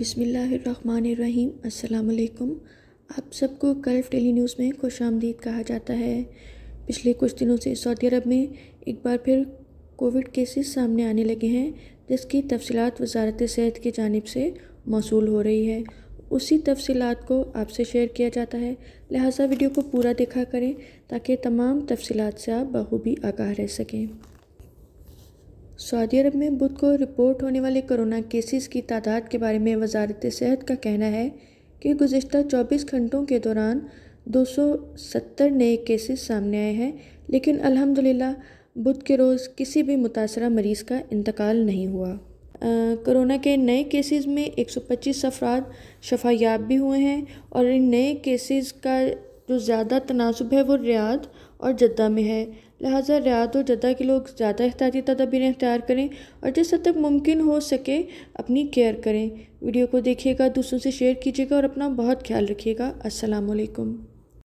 बिसमीम् अल्लाम आप सबको कल्फ डेली न्यूज़ में खुश आमदीद कहा जाता है पिछले कुछ दिनों से सऊदी अरब में एक बार फिर कोविड केसेस सामने आने लगे हैं जिसकी तफसीत वजारत सेहत की जानब से मौसू हो रही है उसी तफसीत को आपसे शेयर किया जाता है लिहाजा वीडियो को पूरा देखा करें ताकि तमाम तफसीत से आप बखूबी आगाह रह सकें सऊदी अरब में बुध को रिपोर्ट होने वाले कोरोना केसेस की तादाद के बारे में वजारत सेहत का कहना है कि गुज्त 24 घंटों के दौरान 270 नए केसेस सामने आए हैं लेकिन अल्हम्दुलिल्लाह बुध के रोज़ किसी भी मुतासर मरीज़ का इंतकाल नहीं हुआ कोरोना के नए केसेस में 125 अफराद शफायाब भी हुए हैं और इन नए केसेस का जो ज़्यादा तनासब है वो रियाद और जद्दा में है लिहाजा रियाद और जद्दा के लोग ज़्यादा एहतियाती तदाबीर अख्तियार करें और जिस हद तक मुमकिन हो सके अपनी केयर करें वीडियो को देखिएगा दूसरों से शेयर कीजिएगा और अपना बहुत ख्याल रखिएगा असलकम